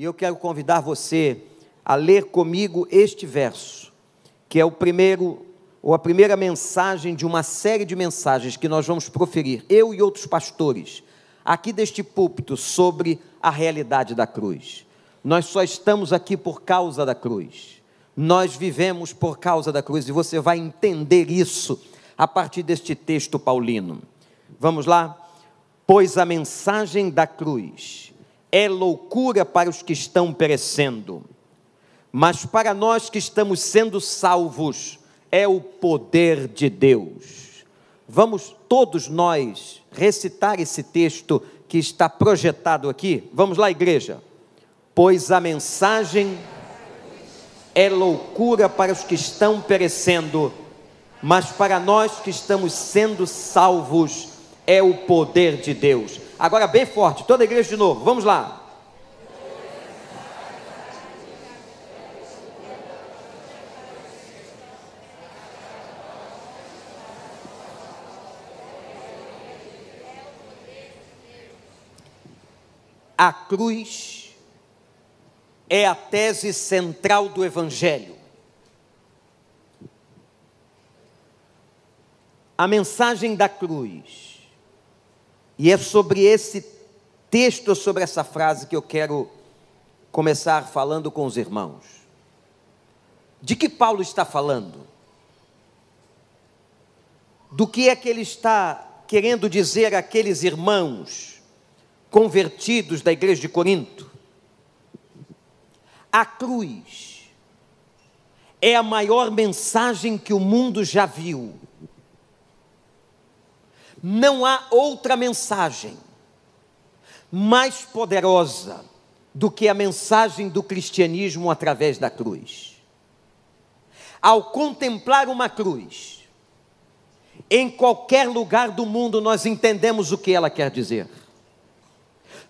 E eu quero convidar você a ler comigo este verso, que é o primeiro ou a primeira mensagem de uma série de mensagens que nós vamos proferir, eu e outros pastores, aqui deste púlpito sobre a realidade da cruz. Nós só estamos aqui por causa da cruz. Nós vivemos por causa da cruz e você vai entender isso a partir deste texto paulino. Vamos lá? Pois a mensagem da cruz é loucura para os que estão perecendo, mas para nós que estamos sendo salvos, é o poder de Deus. Vamos todos nós recitar esse texto que está projetado aqui. Vamos lá, igreja. Pois a mensagem é loucura para os que estão perecendo, mas para nós que estamos sendo salvos, é o poder de Deus. Agora, bem forte, toda a igreja de novo, vamos lá. A cruz é a tese central do Evangelho. A mensagem da cruz e é sobre esse texto, sobre essa frase que eu quero começar falando com os irmãos. De que Paulo está falando? Do que é que ele está querendo dizer àqueles irmãos convertidos da igreja de Corinto? A cruz é a maior mensagem que o mundo já viu não há outra mensagem mais poderosa do que a mensagem do cristianismo através da cruz. Ao contemplar uma cruz, em qualquer lugar do mundo nós entendemos o que ela quer dizer.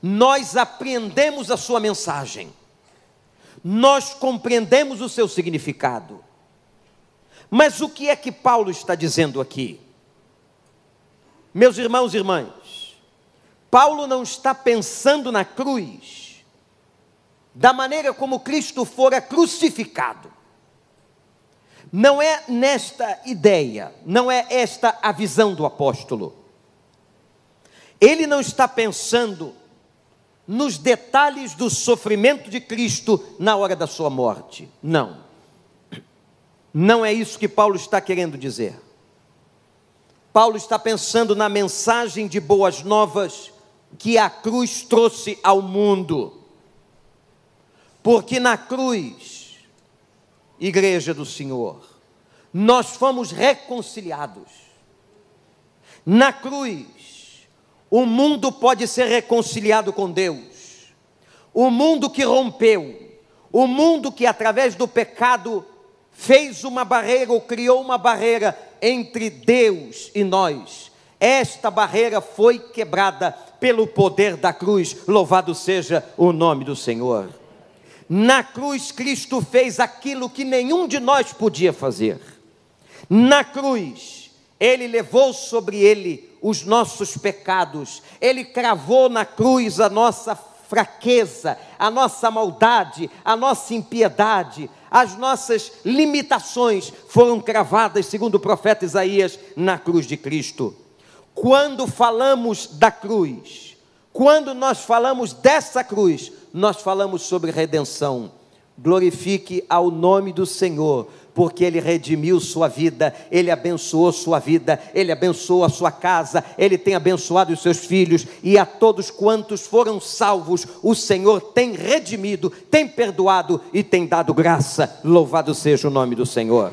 Nós apreendemos a sua mensagem. Nós compreendemos o seu significado. Mas o que é que Paulo está dizendo aqui? Meus irmãos e irmãs, Paulo não está pensando na cruz da maneira como Cristo fora crucificado. Não é nesta ideia, não é esta a visão do apóstolo. Ele não está pensando nos detalhes do sofrimento de Cristo na hora da sua morte. Não. Não é isso que Paulo está querendo dizer. Paulo está pensando na mensagem de boas novas que a cruz trouxe ao mundo. Porque na cruz, Igreja do Senhor, nós fomos reconciliados. Na cruz, o mundo pode ser reconciliado com Deus. O mundo que rompeu, o mundo que através do pecado fez uma barreira ou criou uma barreira entre Deus e nós. Esta barreira foi quebrada pelo poder da cruz. Louvado seja o nome do Senhor. Na cruz, Cristo fez aquilo que nenhum de nós podia fazer. Na cruz, Ele levou sobre Ele os nossos pecados, Ele cravou na cruz a nossa fraqueza, a nossa maldade, a nossa impiedade, as nossas limitações foram cravadas, segundo o profeta Isaías, na cruz de Cristo. Quando falamos da cruz, quando nós falamos dessa cruz, nós falamos sobre redenção. Glorifique ao nome do Senhor, porque Ele redimiu sua vida, Ele abençoou sua vida, Ele abençoou a sua casa, Ele tem abençoado os seus filhos, e a todos quantos foram salvos, o Senhor tem redimido, tem perdoado e tem dado graça. Louvado seja o nome do Senhor.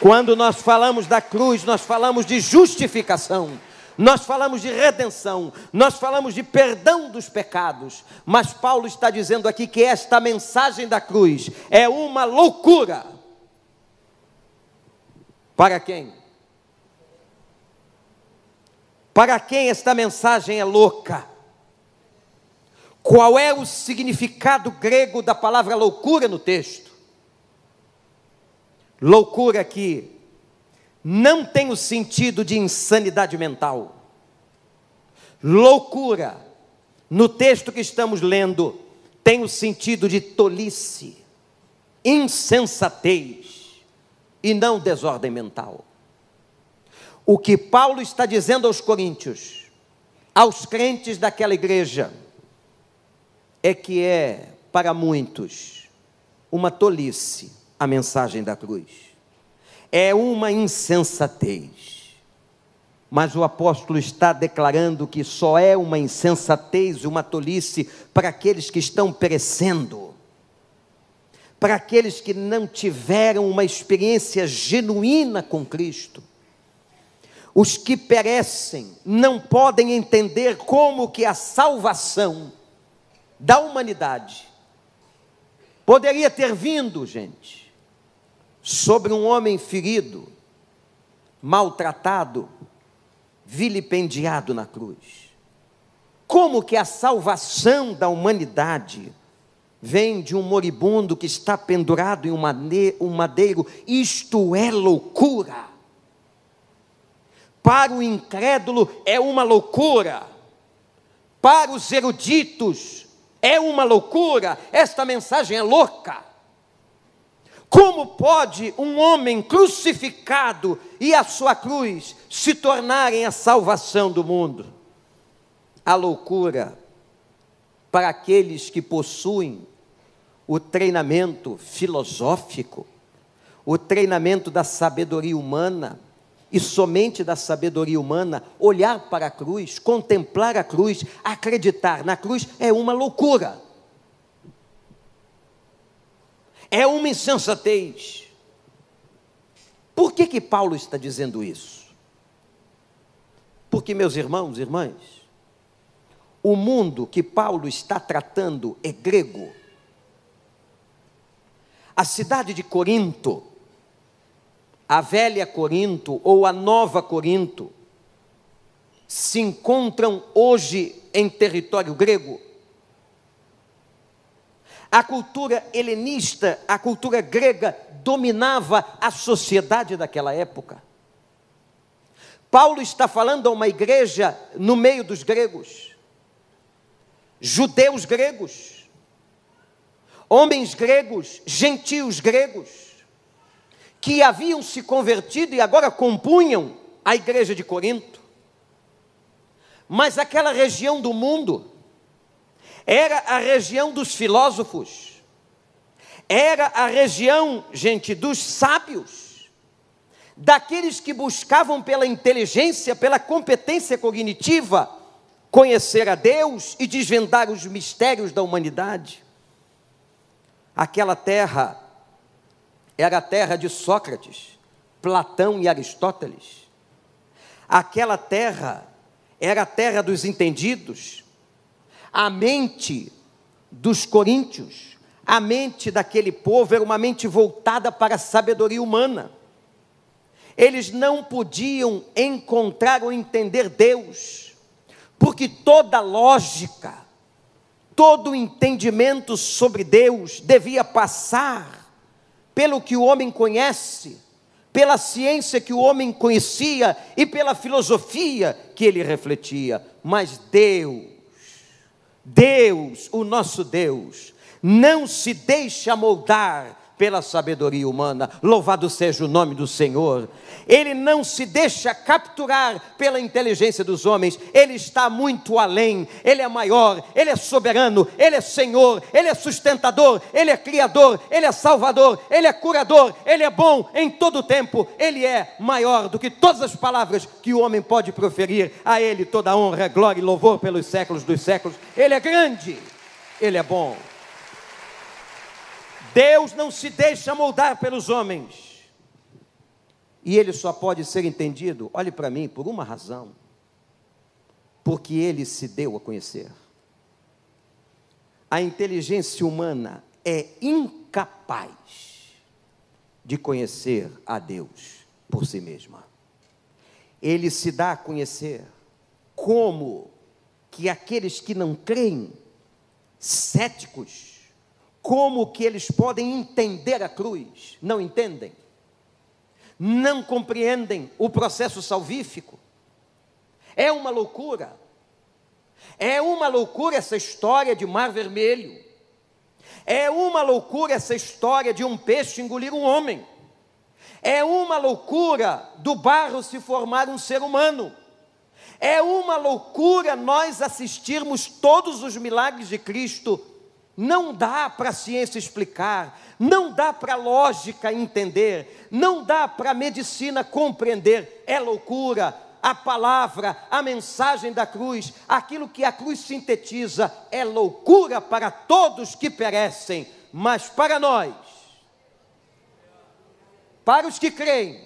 Quando nós falamos da cruz, nós falamos de justificação nós falamos de redenção, nós falamos de perdão dos pecados, mas Paulo está dizendo aqui que esta mensagem da cruz é uma loucura para quem? Para quem esta mensagem é louca? Qual é o significado grego da palavra loucura no texto? Loucura que não tem o sentido de insanidade mental. Loucura, no texto que estamos lendo, tem o sentido de tolice, insensatez e não desordem mental. O que Paulo está dizendo aos coríntios, aos crentes daquela igreja, é que é, para muitos, uma tolice a mensagem da cruz. É uma insensatez. Mas o apóstolo está declarando que só é uma insensatez e uma tolice para aqueles que estão perecendo para aqueles que não tiveram uma experiência genuína com Cristo. Os que perecem não podem entender como que a salvação da humanidade poderia ter vindo, gente, sobre um homem ferido, maltratado, vilipendiado na cruz. Como que a salvação da humanidade vem de um moribundo que está pendurado em um madeiro, isto é loucura. Para o incrédulo é uma loucura. Para os eruditos é uma loucura. Esta mensagem é louca. Como pode um homem crucificado e a sua cruz se tornarem a salvação do mundo? A loucura para aqueles que possuem o treinamento filosófico, o treinamento da sabedoria humana, e somente da sabedoria humana, olhar para a cruz, contemplar a cruz, acreditar na cruz é uma loucura. É uma insensatez. Por que que Paulo está dizendo isso? Porque meus irmãos, irmãs, o mundo que Paulo está tratando é grego. A cidade de Corinto, a velha Corinto ou a nova Corinto, se encontram hoje em território grego. A cultura helenista, a cultura grega, dominava a sociedade daquela época. Paulo está falando a uma igreja no meio dos gregos, judeus gregos, homens gregos, gentios gregos, que haviam se convertido e agora compunham a igreja de Corinto. Mas aquela região do mundo era a região dos filósofos, era a região, gente, dos sábios, daqueles que buscavam pela inteligência, pela competência cognitiva, conhecer a Deus e desvendar os mistérios da humanidade. Aquela terra era a terra de Sócrates, Platão e Aristóteles. Aquela terra era a terra dos entendidos, a mente dos coríntios, a mente daquele povo era uma mente voltada para a sabedoria humana. Eles não podiam encontrar ou entender Deus, porque toda lógica, Todo entendimento sobre Deus devia passar pelo que o homem conhece, pela ciência que o homem conhecia e pela filosofia que ele refletia. Mas Deus, Deus, o nosso Deus, não se deixa moldar pela sabedoria humana. Louvado seja o nome do Senhor. Ele não se deixa capturar pela inteligência dos homens, ele está muito além, ele é maior, ele é soberano, ele é Senhor, ele é sustentador, ele é criador, ele é salvador, ele é curador, ele é bom em todo o tempo, ele é maior do que todas as palavras que o homem pode proferir. A ele toda honra, glória e louvor pelos séculos dos séculos. Ele é grande, ele é bom. Deus não se deixa moldar pelos homens. E ele só pode ser entendido, olhe para mim, por uma razão: porque ele se deu a conhecer. A inteligência humana é incapaz de conhecer a Deus por si mesma. Ele se dá a conhecer como que aqueles que não creem, céticos, como que eles podem entender a cruz? Não entendem. Não compreendem o processo salvífico. É uma loucura. É uma loucura essa história de mar vermelho. É uma loucura essa história de um peixe engolir um homem. É uma loucura do barro se formar um ser humano. É uma loucura nós assistirmos todos os milagres de Cristo não dá para a ciência explicar, não dá para a lógica entender, não dá para a medicina compreender. É loucura. A palavra, a mensagem da cruz, aquilo que a cruz sintetiza, é loucura para todos que perecem, mas para nós, para os que creem,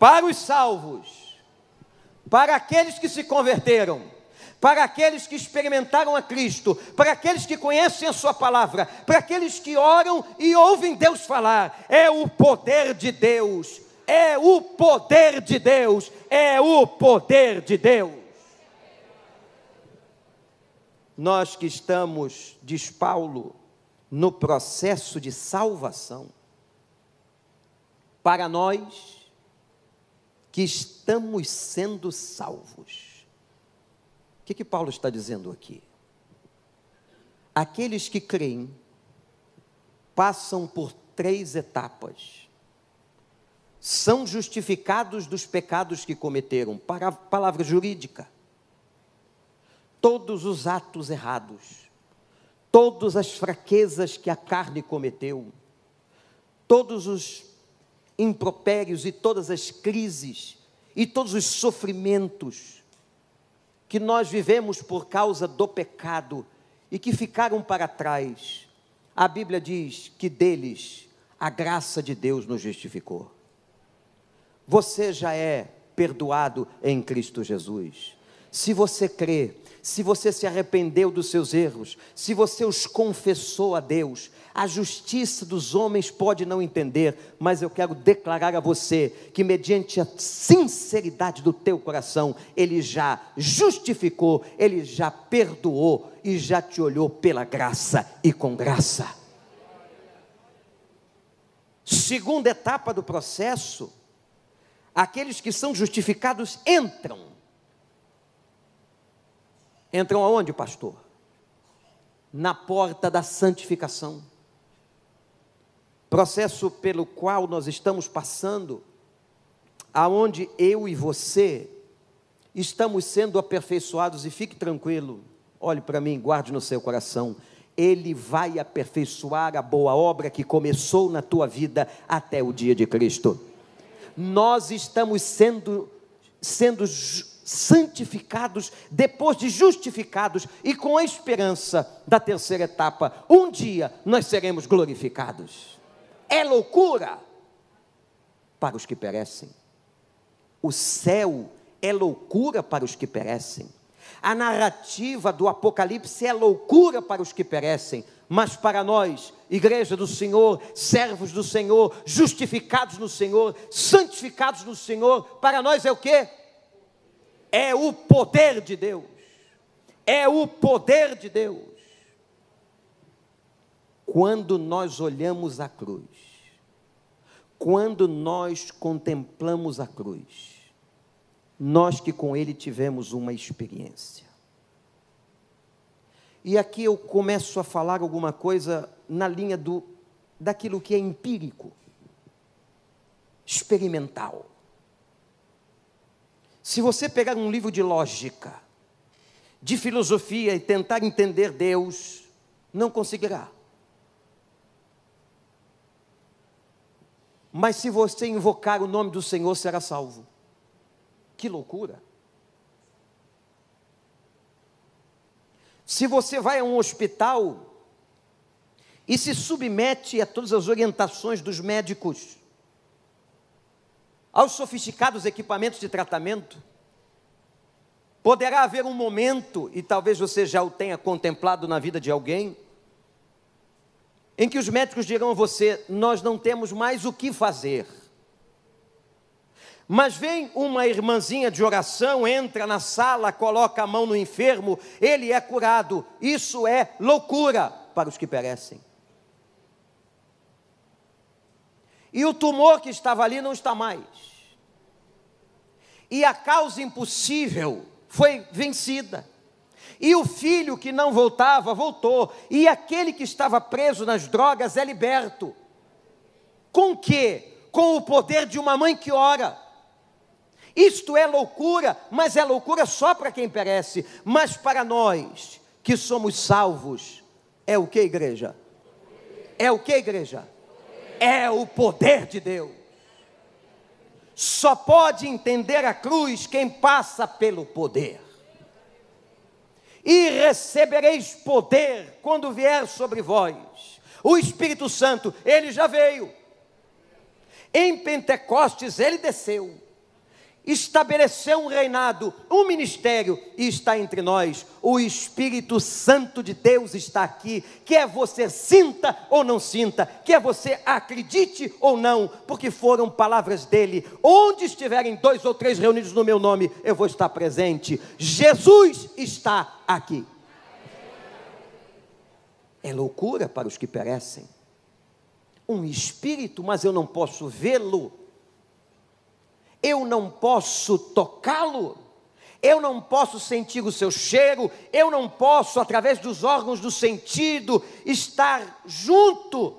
para os salvos, para aqueles que se converteram para aqueles que experimentaram a Cristo, para aqueles que conhecem a Sua palavra, para aqueles que oram e ouvem Deus falar. É o poder de Deus, é o poder de Deus, é o poder de Deus. Nós que estamos, diz Paulo, no processo de salvação, para nós que estamos sendo salvos que, que Paulo está dizendo aqui? Aqueles que creem passam por três etapas. São justificados dos pecados que cometeram, para palavra jurídica. Todos os atos errados, todas as fraquezas que a carne cometeu, todos os impropérios e todas as crises e todos os sofrimentos que nós vivemos por causa do pecado e que ficaram para trás, a Bíblia diz que deles a graça de Deus nos justificou. Você já é perdoado em Cristo Jesus. Se você crê se você se arrependeu dos seus erros, se você os confessou a Deus. A justiça dos homens pode não entender, mas eu quero declarar a você que, mediante a sinceridade do teu coração, Ele já justificou, Ele já perdoou e já te olhou pela graça e com graça. Segunda etapa do processo, aqueles que são justificados entram Entram aonde, pastor? Na porta da santificação. Processo pelo qual nós estamos passando, aonde eu e você estamos sendo aperfeiçoados, e fique tranquilo, olhe para mim, guarde no seu coração. Ele vai aperfeiçoar a boa obra que começou na tua vida até o dia de Cristo. Nós estamos sendo, sendo santificados, depois de justificados e com a esperança da terceira etapa, um dia nós seremos glorificados. É loucura para os que perecem. O céu é loucura para os que perecem. A narrativa do Apocalipse é loucura para os que perecem, mas para nós, igreja do Senhor, servos do Senhor, justificados no Senhor, santificados no Senhor, para nós é o que? É o poder de Deus. É o poder de Deus. Quando nós olhamos a cruz, quando nós contemplamos a cruz, nós que com ele tivemos uma experiência. E aqui eu começo a falar alguma coisa na linha do daquilo que é empírico, experimental. Se você pegar um livro de lógica, de filosofia e tentar entender Deus, não conseguirá. Mas se você invocar o nome do Senhor, será salvo. Que loucura! Se você vai a um hospital e se submete a todas as orientações dos médicos, aos sofisticados equipamentos de tratamento? Poderá haver um momento, e talvez você já o tenha contemplado na vida de alguém, em que os médicos dirão a você: Nós não temos mais o que fazer. Mas vem uma irmãzinha de oração, entra na sala, coloca a mão no enfermo, ele é curado. Isso é loucura para os que perecem. E o tumor que estava ali não está mais. E a causa impossível foi vencida. E o filho que não voltava, voltou. E aquele que estava preso nas drogas é liberto. Com que? Com o poder de uma mãe que ora. Isto é loucura, mas é loucura só para quem perece. Mas para nós que somos salvos, é o que, igreja? É o que, igreja? é o poder de Deus. Só pode entender a cruz quem passa pelo poder. E recebereis poder quando vier sobre vós o Espírito Santo, ele já veio. Em Pentecostes ele desceu estabeleceu um reinado, um ministério e está entre nós. O Espírito Santo de Deus está aqui. Quer você sinta ou não sinta, quer você acredite ou não, porque foram palavras dele. Onde estiverem dois ou três reunidos no meu nome, eu vou estar presente. Jesus está aqui. É loucura para os que perecem. Um espírito, mas eu não posso vê-lo eu não posso tocá-lo, eu não posso sentir o seu cheiro, eu não posso, através dos órgãos do sentido, estar junto,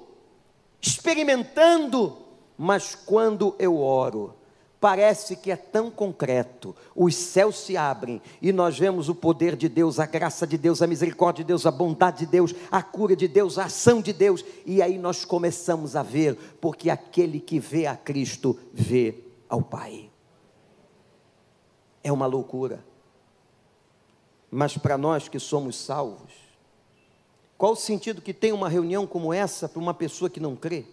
experimentando, mas quando eu oro, Parece que é tão concreto, os céus se abrem e nós vemos o poder de Deus, a graça de Deus, a misericórdia de Deus, a bondade de Deus, a cura de Deus, a ação de Deus, e aí nós começamos a ver, porque aquele que vê a Cristo vê ao Pai. É uma loucura. Mas para nós que somos salvos, qual o sentido que tem uma reunião como essa para uma pessoa que não crê?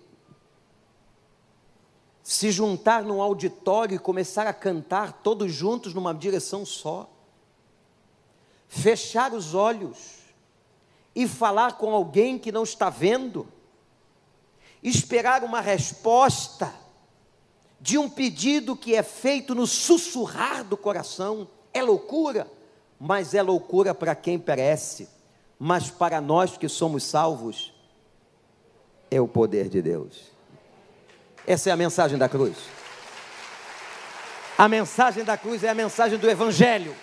Se juntar num auditório e começar a cantar todos juntos numa direção só, fechar os olhos e falar com alguém que não está vendo, esperar uma resposta de um pedido que é feito no sussurrar do coração, é loucura, mas é loucura para quem perece, mas para nós que somos salvos, é o poder de Deus. Essa é a mensagem da cruz. A mensagem da cruz é a mensagem do Evangelho,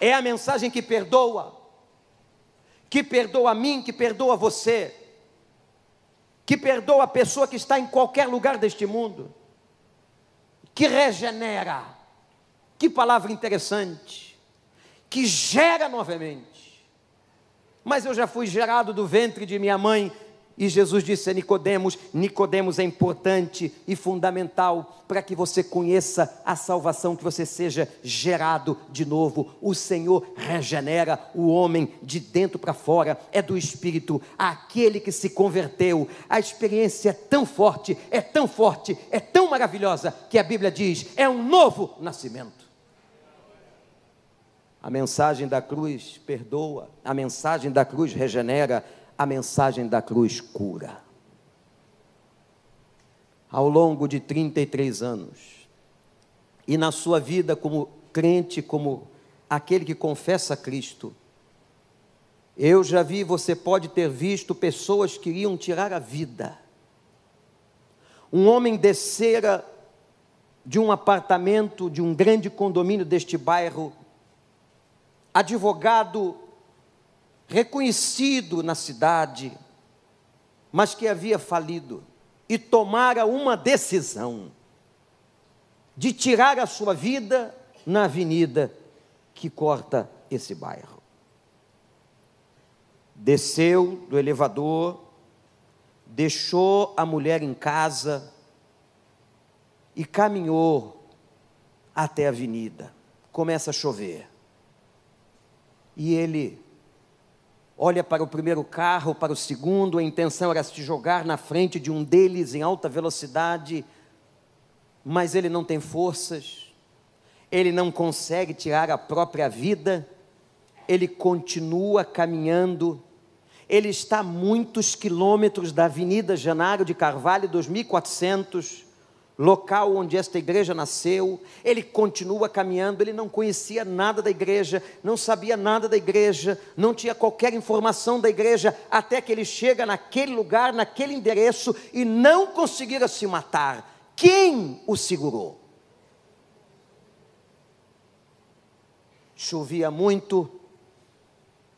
é a mensagem que perdoa, que perdoa a mim, que perdoa você que perdoa a pessoa que está em qualquer lugar deste mundo, que regenera, que palavra interessante, que gera novamente. Mas eu já fui gerado do ventre de minha mãe e Jesus disse a Nicodemos: Nicodemos é importante e fundamental para que você conheça a salvação, que você seja gerado de novo. O Senhor regenera o homem de dentro para fora, é do espírito, aquele que se converteu. A experiência é tão forte, é tão forte, é tão maravilhosa que a Bíblia diz: é um novo nascimento. A mensagem da cruz perdoa, a mensagem da cruz regenera, a mensagem da cruz cura. Ao longo de 33 anos, e na sua vida como crente, como aquele que confessa Cristo, eu já vi, você pode ter visto pessoas que iam tirar a vida. Um homem descera de um apartamento de um grande condomínio deste bairro, advogado reconhecido na cidade, mas que havia falido, e tomara uma decisão de tirar a sua vida na avenida que corta esse bairro. Desceu do elevador, deixou a mulher em casa e caminhou até a avenida. Começa a chover. E ele olha para o primeiro carro, para o segundo, a intenção era se jogar na frente de um deles em alta velocidade, mas ele não tem forças, ele não consegue tirar a própria vida, ele continua caminhando, ele está a muitos quilômetros da Avenida Janário de Carvalho, 2400 local onde esta igreja nasceu, ele continua caminhando, ele não conhecia nada da igreja, não sabia nada da igreja, não tinha qualquer informação da igreja, até que ele chega naquele lugar, naquele endereço e não conseguira se matar. Quem o segurou? Chovia muito,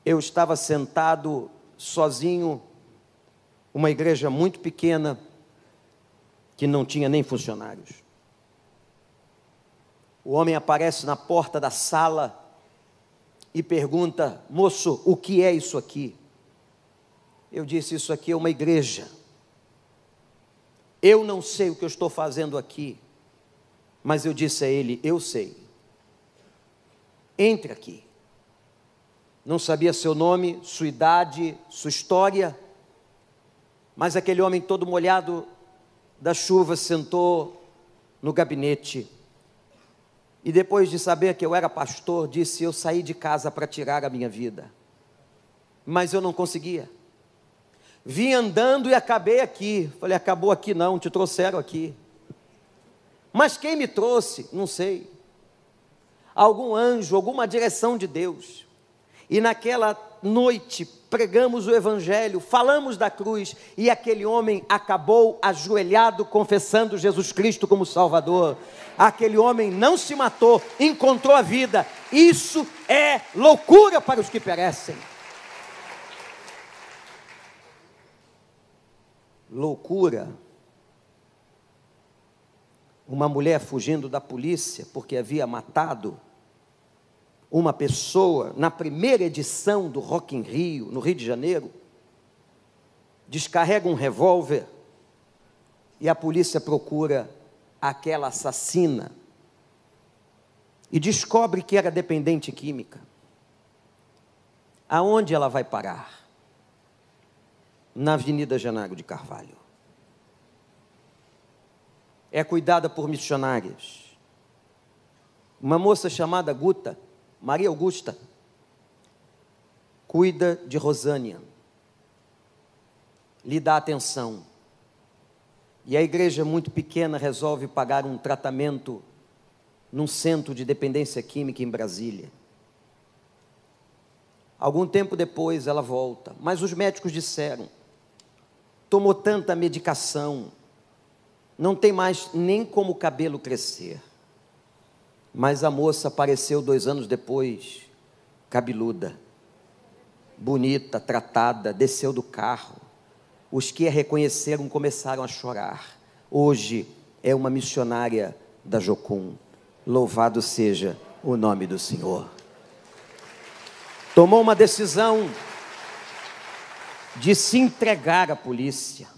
eu estava sentado sozinho, uma igreja muito pequena, que não tinha nem funcionários. O homem aparece na porta da sala e pergunta: Moço, o que é isso aqui? Eu disse: Isso aqui é uma igreja. Eu não sei o que eu estou fazendo aqui, mas eu disse a ele: Eu sei. Entre aqui. Não sabia seu nome, sua idade, sua história, mas aquele homem todo molhado da chuva sentou no gabinete e depois de saber que eu era pastor, disse: Eu saí de casa para tirar a minha vida, mas eu não conseguia. Vim andando e acabei aqui. Falei: Acabou aqui não, te trouxeram aqui. Mas quem me trouxe? Não sei. Algum anjo, alguma direção de Deus. E naquela noite pregamos o Evangelho, falamos da cruz, e aquele homem acabou ajoelhado confessando Jesus Cristo como Salvador. Aquele homem não se matou, encontrou a vida. Isso é loucura para os que perecem. Loucura. Uma mulher fugindo da polícia porque havia matado uma pessoa na primeira edição do Rock in Rio, no Rio de Janeiro, descarrega um revólver e a polícia procura aquela assassina e descobre que era dependente química. Aonde ela vai parar? Na Avenida Genaro de Carvalho. É cuidada por missionárias. Uma moça chamada Guta Maria Augusta cuida de Rosânia, lhe dá atenção. E a igreja muito pequena resolve pagar um tratamento num centro de dependência química em Brasília. Algum tempo depois ela volta, mas os médicos disseram: tomou tanta medicação, não tem mais nem como o cabelo crescer. Mas a moça apareceu dois anos depois, cabeluda, bonita, tratada, desceu do carro. Os que a reconheceram começaram a chorar. Hoje é uma missionária da Jocum. Louvado seja o nome do Senhor. Tomou uma decisão de se entregar à polícia.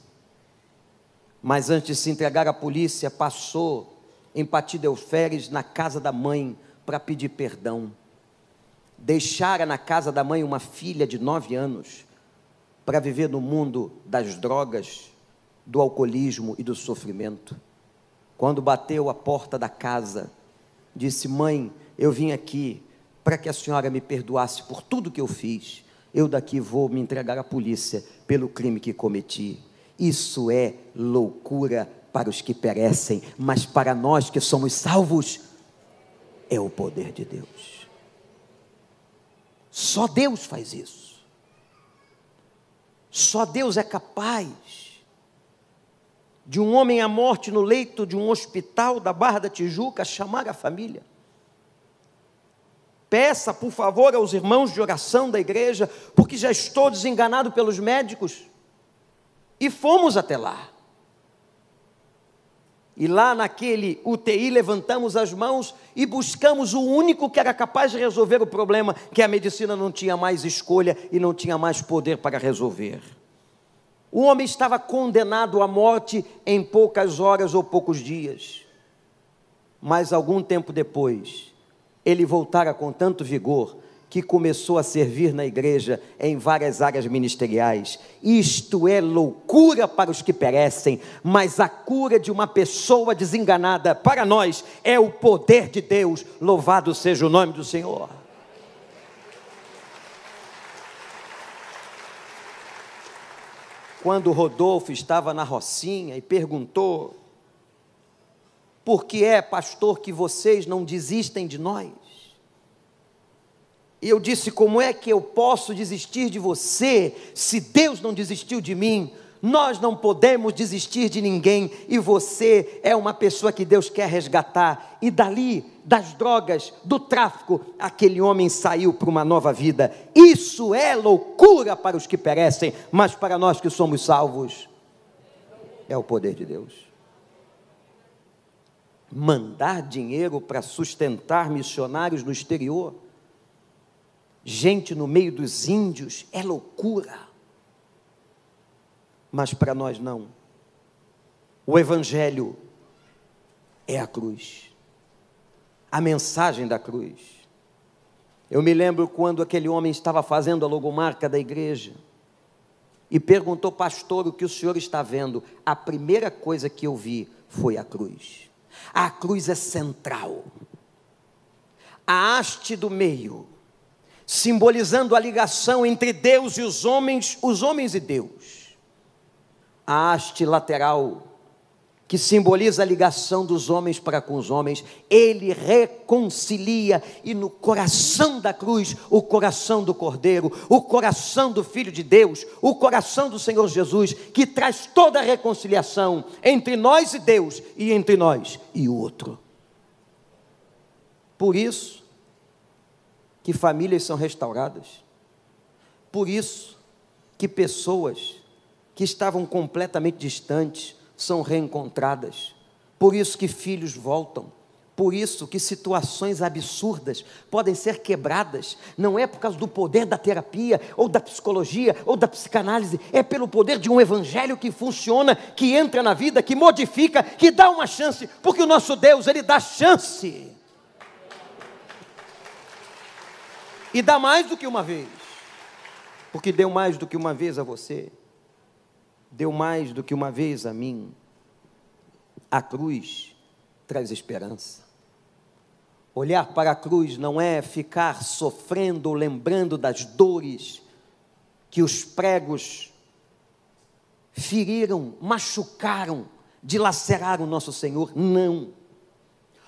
Mas antes de se entregar à polícia, passou em Patidelferes, na casa da mãe, para pedir perdão. Deixara na casa da mãe uma filha de nove anos para viver no mundo das drogas, do alcoolismo e do sofrimento. Quando bateu a porta da casa, disse: Mãe, eu vim aqui para que a senhora me perdoasse por tudo que eu fiz. Eu daqui vou me entregar à polícia pelo crime que cometi. Isso é loucura para os que perecem, mas para nós que somos salvos, é o poder de Deus. Só Deus faz isso. Só Deus é capaz de um homem à morte no leito de um hospital da Barra da Tijuca chamar a família. Peça, por favor, aos irmãos de oração da igreja, porque já estou desenganado pelos médicos. E fomos até lá. E lá naquele UTI levantamos as mãos e buscamos o único que era capaz de resolver o problema, que a medicina não tinha mais escolha e não tinha mais poder para resolver. O homem estava condenado à morte em poucas horas ou poucos dias. Mas algum tempo depois, ele voltara com tanto vigor que começou a servir na igreja em várias áreas ministeriais. Isto é loucura para os que perecem, mas a cura de uma pessoa desenganada para nós é o poder de Deus. Louvado seja o nome do Senhor. Quando Rodolfo estava na Rocinha e perguntou: Por que é, pastor, que vocês não desistem de nós? E eu disse: Como é que eu posso desistir de você se Deus não desistiu de mim? Nós não podemos desistir de ninguém e você é uma pessoa que Deus quer resgatar. E dali, das drogas, do tráfico, aquele homem saiu para uma nova vida. Isso é loucura para os que perecem, mas para nós que somos salvos, é o poder de Deus. Mandar dinheiro para sustentar missionários no exterior gente no meio dos índios é loucura. Mas para nós não. O Evangelho é a cruz, a mensagem da cruz. Eu me lembro quando aquele homem estava fazendo a logomarca da igreja e perguntou, pastor, o que o senhor está vendo? A primeira coisa que eu vi foi a cruz. A cruz é central. A haste do meio simbolizando a ligação entre Deus e os homens, os homens e Deus. A haste lateral, que simboliza a ligação dos homens para com os homens, ele reconcilia e no coração da cruz, o coração do Cordeiro, o coração do Filho de Deus, o coração do Senhor Jesus, que traz toda a reconciliação entre nós e Deus e entre nós e o outro. Por isso, que famílias são restauradas. Por isso que pessoas que estavam completamente distantes são reencontradas. Por isso que filhos voltam. Por isso que situações absurdas podem ser quebradas, não é por causa do poder da terapia, ou da psicologia, ou da psicanálise, é pelo poder de um evangelho que funciona, que entra na vida, que modifica, que dá uma chance, porque o nosso Deus, ele dá chance. E dá mais do que uma vez. Porque deu mais do que uma vez a você. Deu mais do que uma vez a mim. A cruz traz esperança. Olhar para a cruz não é ficar sofrendo, lembrando das dores que os pregos feriram, machucaram, dilaceraram o nosso Senhor. Não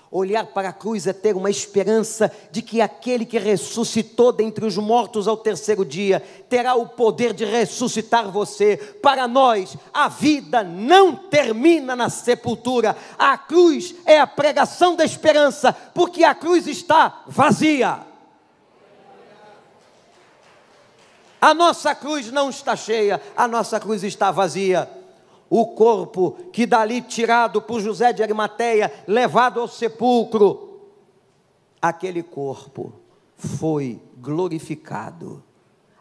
Olhar para a cruz é ter uma esperança de que aquele que ressuscitou dentre os mortos ao terceiro dia terá o poder de ressuscitar você. Para nós, a vida não termina na sepultura. A cruz é a pregação da esperança, porque a cruz está vazia. A nossa cruz não está cheia, a nossa cruz está vazia o corpo que dali tirado por José de Arimateia, levado ao sepulcro, aquele corpo foi glorificado.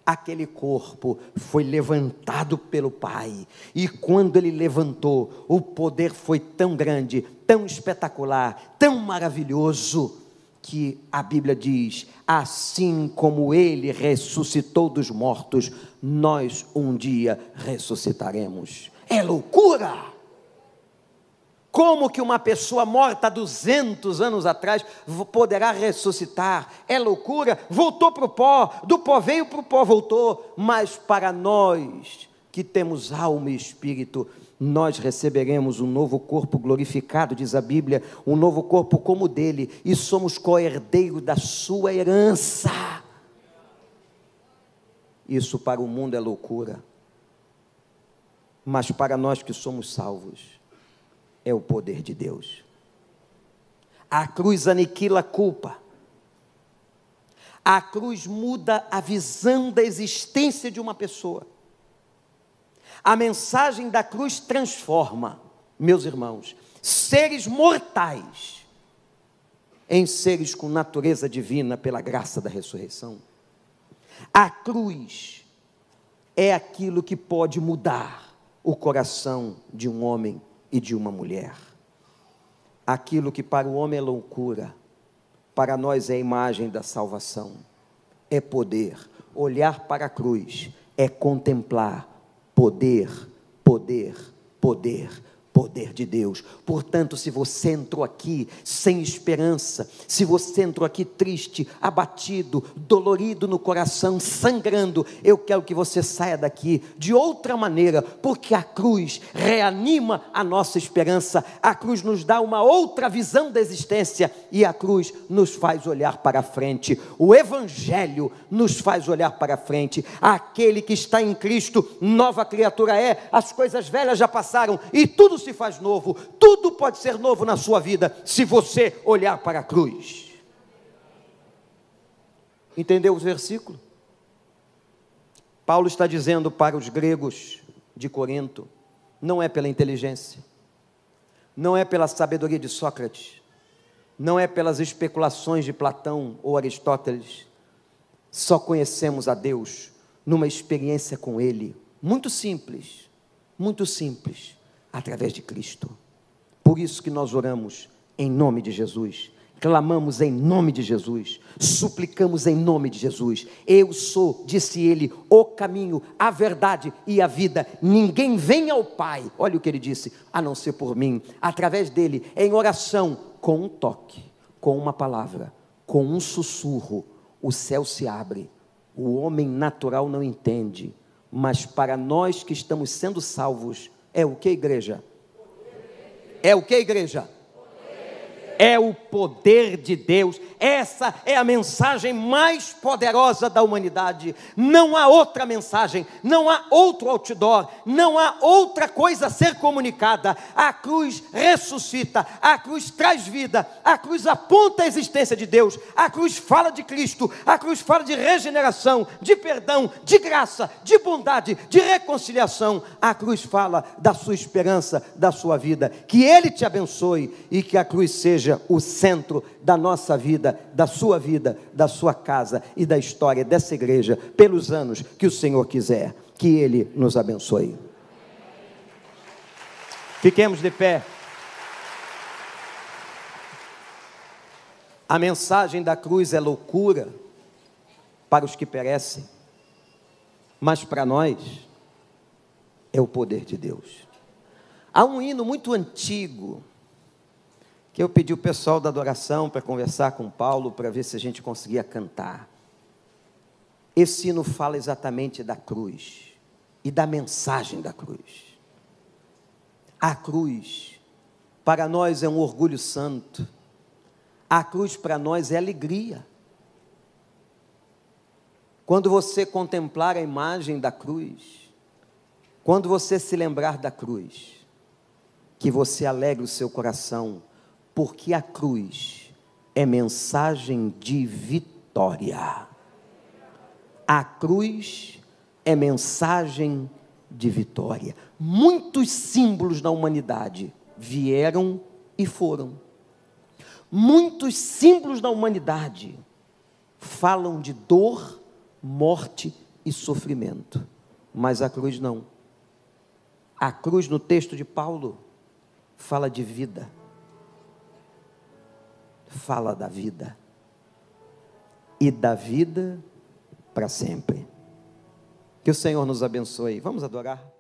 Aquele corpo foi levantado pelo Pai, e quando ele levantou, o poder foi tão grande, tão espetacular, tão maravilhoso, que a Bíblia diz: assim como ele ressuscitou dos mortos, nós um dia ressuscitaremos. É loucura! Como que uma pessoa morta há 200 anos atrás poderá ressuscitar? É loucura. Voltou para o pó, do pó veio para o pó voltou. Mas para nós que temos alma e espírito, nós receberemos um novo corpo glorificado, diz a Bíblia, um novo corpo como o dele, e somos co-herdeiros da sua herança. Isso para o mundo é loucura mas para nós que somos salvos, é o poder de Deus. A cruz aniquila a culpa. A cruz muda a visão da existência de uma pessoa. A mensagem da cruz transforma, meus irmãos, seres mortais em seres com natureza divina pela graça da ressurreição. A cruz é aquilo que pode mudar o coração de um homem e de uma mulher. Aquilo que para o homem é loucura, para nós é a imagem da salvação, é poder. Olhar para a cruz é contemplar poder, poder, poder poder de Deus. Portanto, se você entrou aqui sem esperança, se você entrou aqui triste, abatido, dolorido no coração, sangrando, eu quero que você saia daqui de outra maneira, porque a cruz reanima a nossa esperança, a cruz nos dá uma outra visão da existência e a cruz nos faz olhar para frente. O Evangelho nos faz olhar para frente. Aquele que está em Cristo, nova criatura é, as coisas velhas já passaram e tudo se faz novo. Tudo pode ser novo na sua vida se você olhar para a cruz. Entendeu o versículo? Paulo está dizendo para os gregos de Corinto: não é pela inteligência, não é pela sabedoria de Sócrates, não é pelas especulações de Platão ou Aristóteles. Só conhecemos a Deus numa experiência com Ele, muito simples, muito simples, através de Cristo. Por isso que nós oramos em nome de Jesus, clamamos em nome de Jesus, suplicamos em nome de Jesus. Eu sou, disse ele, o caminho, a verdade e a vida. Ninguém vem ao Pai, olha o que ele disse, a não ser por mim, através dele, em oração, com um toque, com uma palavra, com um sussurro, o céu se abre. O homem natural não entende, mas para nós que estamos sendo salvos, é o que, igreja? É o que, igreja? é o poder de Deus. Essa é a mensagem mais poderosa da humanidade. Não há outra mensagem, não há outro outdoor, não há outra coisa a ser comunicada. A cruz ressuscita, a cruz traz vida, a cruz aponta a existência de Deus, a cruz fala de Cristo, a cruz fala de regeneração, de perdão, de graça, de bondade, de reconciliação. A cruz fala da sua esperança, da sua vida. Que Ele te abençoe e que a cruz seja seja o centro da nossa vida, da sua vida, da sua casa e da história dessa igreja pelos anos que o Senhor quiser. Que Ele nos abençoe. Fiquemos de pé. A mensagem da cruz é loucura para os que perecem, mas para nós é o poder de Deus. Há um hino muito antigo que eu pedi o pessoal da adoração para conversar com Paulo para ver se a gente conseguia cantar. Esse hino fala exatamente da cruz e da mensagem da cruz. A cruz para nós é um orgulho santo. A cruz para nós é alegria. Quando você contemplar a imagem da cruz, quando você se lembrar da cruz, que você alegre o seu coração porque a cruz é mensagem de vitória. A cruz é mensagem de vitória. Muitos símbolos da humanidade vieram e foram. Muitos símbolos da humanidade falam de dor, morte e sofrimento, mas a cruz não. A cruz, no texto de Paulo, fala de vida fala da vida e da vida para sempre. Que o Senhor nos abençoe. Vamos adorar?